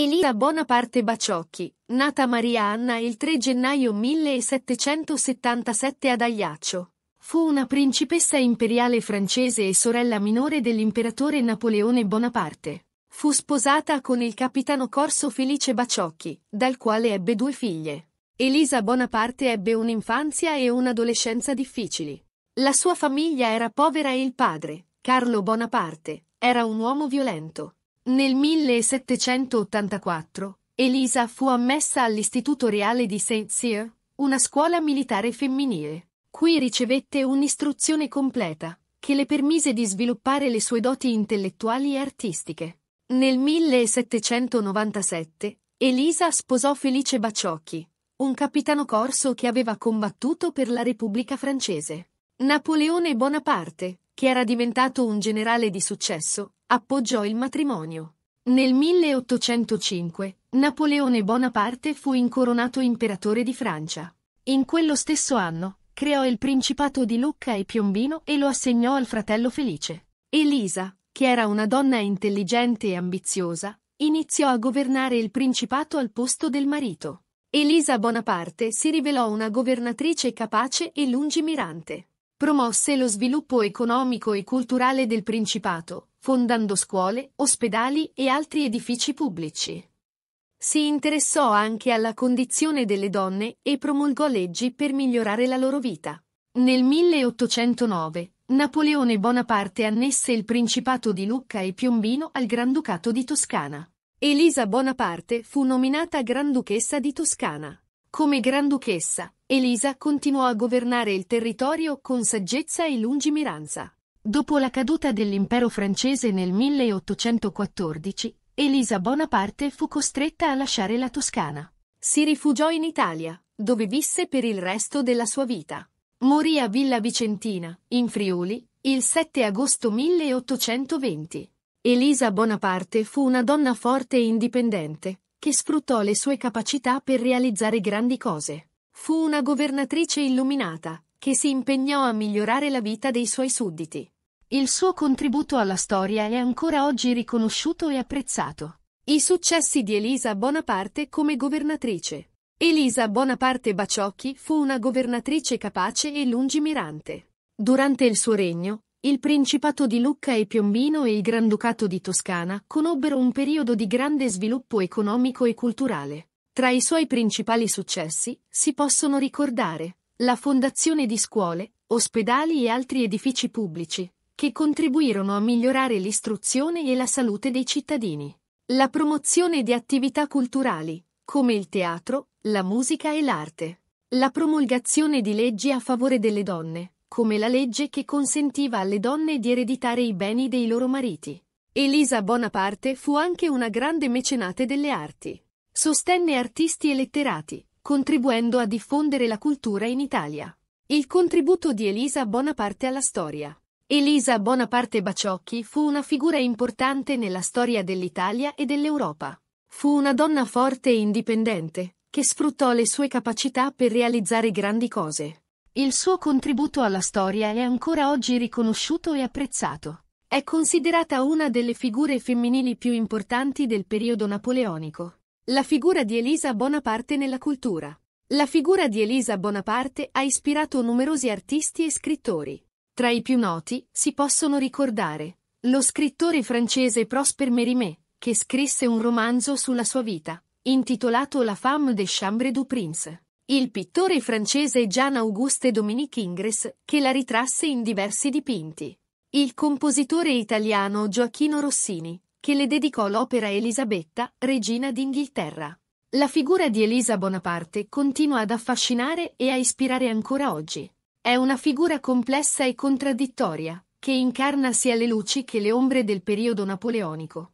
Elisa Bonaparte Baciocchi, nata Maria Anna il 3 gennaio 1777 ad Agliaccio. Fu una principessa imperiale francese e sorella minore dell'imperatore Napoleone Bonaparte. Fu sposata con il capitano Corso Felice Baciocchi, dal quale ebbe due figlie. Elisa Bonaparte ebbe un'infanzia e un'adolescenza difficili. La sua famiglia era povera e il padre, Carlo Bonaparte, era un uomo violento. Nel 1784, Elisa fu ammessa all'Istituto Reale di Saint-Cyr, una scuola militare femminile. Qui ricevette un'istruzione completa, che le permise di sviluppare le sue doti intellettuali e artistiche. Nel 1797, Elisa sposò Felice Baciocchi, un capitano corso che aveva combattuto per la Repubblica francese. Napoleone Bonaparte, che era diventato un generale di successo, appoggiò il matrimonio. Nel 1805, Napoleone Bonaparte fu incoronato imperatore di Francia. In quello stesso anno, creò il Principato di Lucca e Piombino e lo assegnò al fratello Felice. Elisa, che era una donna intelligente e ambiziosa, iniziò a governare il Principato al posto del marito. Elisa Bonaparte si rivelò una governatrice capace e lungimirante. Promosse lo sviluppo economico e culturale del Principato, fondando scuole, ospedali e altri edifici pubblici. Si interessò anche alla condizione delle donne e promulgò leggi per migliorare la loro vita. Nel 1809, Napoleone Bonaparte annesse il Principato di Lucca e Piombino al Granducato di Toscana. Elisa Bonaparte fu nominata Granduchessa di Toscana. Come granduchessa, Elisa continuò a governare il territorio con saggezza e lungimiranza. Dopo la caduta dell'impero francese nel 1814, Elisa Bonaparte fu costretta a lasciare la Toscana. Si rifugiò in Italia, dove visse per il resto della sua vita. Morì a Villa Vicentina, in Friuli, il 7 agosto 1820. Elisa Bonaparte fu una donna forte e indipendente, che sfruttò le sue capacità per realizzare grandi cose. Fu una governatrice illuminata, che si impegnò a migliorare la vita dei suoi sudditi. Il suo contributo alla storia è ancora oggi riconosciuto e apprezzato. I successi di Elisa Bonaparte come governatrice. Elisa Bonaparte Baciocchi fu una governatrice capace e lungimirante. Durante il suo regno, il Principato di Lucca e Piombino e il Granducato di Toscana conobbero un periodo di grande sviluppo economico e culturale. Tra i suoi principali successi si possono ricordare la fondazione di scuole, ospedali e altri edifici pubblici, che contribuirono a migliorare l'istruzione e la salute dei cittadini, la promozione di attività culturali, come il teatro, la musica e l'arte, la promulgazione di leggi a favore delle donne, come la legge che consentiva alle donne di ereditare i beni dei loro mariti. Elisa Bonaparte fu anche una grande mecenate delle arti. Sostenne artisti e letterati, contribuendo a diffondere la cultura in Italia. Il contributo di Elisa Bonaparte alla storia. Elisa Bonaparte Baciocchi fu una figura importante nella storia dell'Italia e dell'Europa. Fu una donna forte e indipendente, che sfruttò le sue capacità per realizzare grandi cose. Il suo contributo alla storia è ancora oggi riconosciuto e apprezzato. È considerata una delle figure femminili più importanti del periodo napoleonico. La figura di Elisa Bonaparte nella cultura. La figura di Elisa Bonaparte ha ispirato numerosi artisti e scrittori. Tra i più noti si possono ricordare lo scrittore francese Prosper Mérimée, che scrisse un romanzo sulla sua vita, intitolato La femme des chambres du prince il pittore francese Gian-Auguste Dominique Ingres, che la ritrasse in diversi dipinti. Il compositore italiano Gioachino Rossini, che le dedicò l'opera Elisabetta, regina d'Inghilterra. La figura di Elisa Bonaparte continua ad affascinare e a ispirare ancora oggi. È una figura complessa e contraddittoria, che incarna sia le luci che le ombre del periodo napoleonico.